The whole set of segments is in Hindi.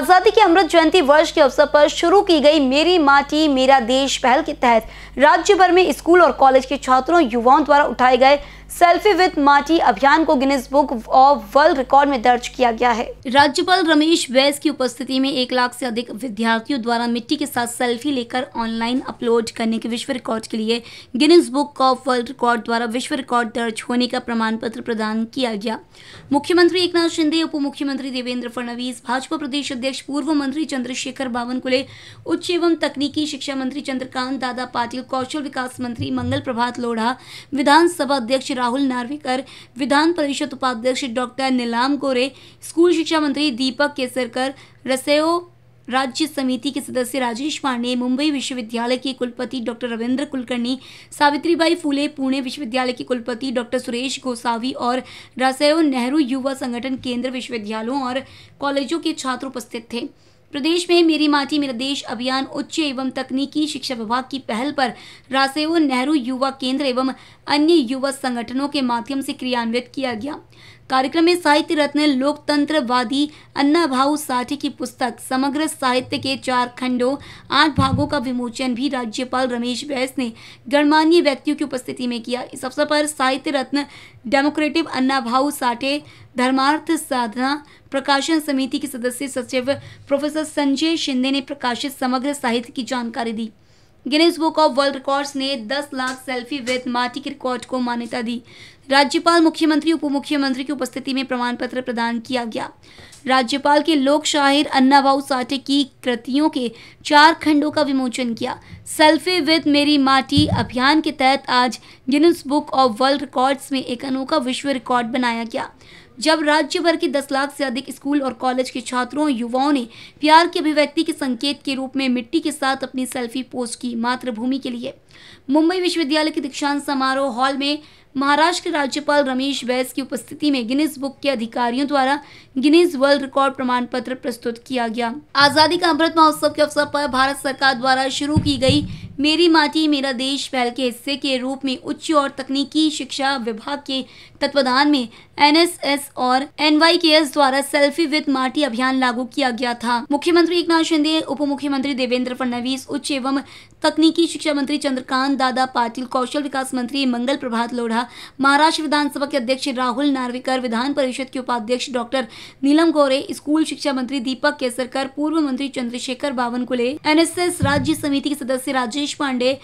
आजादी के अमृत जयंती वर्ष के अवसर पर शुरू की गई मेरी माटी मेरा देश पहल के तहत राज्य भर में स्कूल और कॉलेज के छात्रों युवाओं द्वारा उठाए गए सेल्फी विद माटी अभियान को Guinness book of world record में दर्ज किया गया है राज्यपाल रमेश वैस की उपस्थिति में एक लाख से अधिक विद्यार्थियों द्वारा मिट्टी के साथ सेल्फी लेकर ऑनलाइन अपलोड करने के विश्व रिकॉर्ड के लिए Guinness book of world record द्वारा विश्व रिकॉर्ड दर्ज होने का प्रमाण पत्र प्रदान किया गया मुख्यमंत्री एक शिंदे उप मुख्यमंत्री देवेंद्र फडणवीस भाजपा प्रदेश अध्यक्ष पूर्व मंत्री चंद्रशेखर बावनकुले उच्च एवं तकनीकी शिक्षा मंत्री चंद्रकांत दादा पाटिल कौशल विकास मंत्री मंगल प्रभात लोढ़ा विधानसभा अध्यक्ष राहुल नार्वेकर विधान परिषद उपाध्यक्ष डॉक्टर नीलाम गोरे स्कूल शिक्षा मंत्री दीपक केसरकर रसेओ राज्य समिति के सदस्य राजेश पांडे मुंबई विश्वविद्यालय के कुलपति डॉक्टर रविंद्र कुलकर्णी सावित्रीबाई फूले पुणे विश्वविद्यालय के कुलपति डॉक्टर सुरेश गोसावी और रासयो नेहरू युवा संगठन केंद्र विश्वविद्यालयों और कॉलेजों के छात्र उपस्थित थे प्रदेश में मेरी माटी मेरा देश अभियान उच्च एवं तकनीकी शिक्षा विभाग की पहल पर रासेव नेहरू युवा केंद्र एवं अन्य युवा संगठनों के माध्यम से क्रियान्वित किया गया कार्यक्रम में साहित्य रत्न लोकतंत्रवादी अन्ना भाऊ साठे की पुस्तक समग्र साहित्य के चार खंडों आठ भागों का विमोचन भी राज्यपाल रमेश बैस ने गणमान्य व्यक्तियों की उपस्थिति में किया इस अवसर पर साहित्य रत्न डेमोक्रेटिव अन्ना भाऊ साठे धर्मार्थ साधना प्रकाशन समिति के सदस्य सचिव प्रोफेसर संजय शिंदे ने प्रकाशित समग्र साहित्य की जानकारी दी Guinness book of world records ने 10 लाख सेल्फी विद माटी के रिकॉर्ड को मान्यता दी राज्यपाल मुख्यमंत्री उप मुख्यमंत्री की उपस्थिति में प्रमाण पत्र प्रदान किया गया राज्यपाल के लोक शाहिर अन्नाबाऊ साठे की कृतियों के चार खंडों का विमोचन किया सेल्फी विद मेरी माटी अभियान के तहत आज Guinness book of world records में एक अनोखा विश्व रिकॉर्ड बनाया गया जब राज्य भर के दस लाख से अधिक स्कूल और कॉलेज के छात्रों और युवाओं ने प्यार के अभिव्यक्ति के संकेत के रूप में मिट्टी के साथ अपनी सेल्फी पोस्ट की मातृभूमि के लिए मुंबई विश्वविद्यालय के दीक्षांत समारोह हॉल में महाराष्ट्र के राज्यपाल रमेश बैस की उपस्थिति में गिनीज बुक के अधिकारियों द्वारा गिनीज वर्ल्ड रिकॉर्ड प्रमाण पत्र प्रस्तुत किया गया आजादी का अमृत महोत्सव के अवसर पर भारत सरकार द्वारा शुरू की गई मेरी माटी मेरा देश पहल के हिस्से के रूप में उच्च और तकनीकी शिक्षा विभाग के तत्वाधान में एनएसएस और एनवाईकेएस द्वारा सेल्फी विद माटी अभियान लागू किया गया था मुख्यमंत्री एक नाथ शिंदे उप मुख्यमंत्री देवेंद्र फडणवीस उच्च एवं तकनीकी शिक्षा मंत्री चंद्रकांत दादा पाटिल कौशल विकास मंत्री मंगल प्रभात लोढ़ा महाराष्ट्र विधानसभा के अध्यक्ष राहुल नार्विकर विधान परिषद के उपाध्यक्ष डॉक्टर नीलम गौरे स्कूल शिक्षा मंत्री दीपक केसरकर पूर्व मंत्री चंद्रशेखर बावनकुले एनएसएस राज्य समिति के सदस्य Rajesh Rajesh Pandey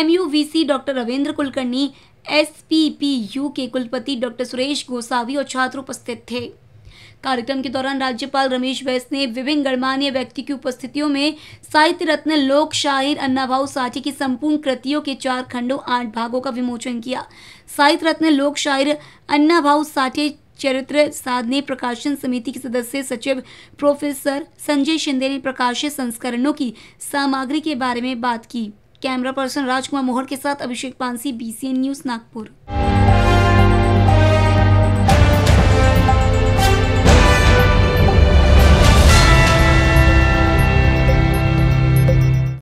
MUVC doctor Ravindra Kulkarni SPPU के कुलपति डॉक्टर सुरेश गोसावी और छात्र उपस्थित थे कार्यक्रम के दौरान राज्यपाल रमेश बैस ने विभिन्न गणमान्य व्यक्ति की उपस्थितियों में साहित्य रत्न लोक शायर अन्नाभाऊ साठी की संपूर्ण कृतियों के चार खंडों आठ भागों का विमोचन किया साहित्य रत्न लोक शायर अन्नाभाऊ साठे चरित्र साधने प्रकाशन समिति के सदस्य सचिव प्रोफेसर संजय शिंदे ने प्रकाशित संस्करणों की सामग्री के बारे में बात की कैमरा पर्सन राजकुमार मोहर के साथ अभिषेक पानसी बीसीएन न्यूज नागपुर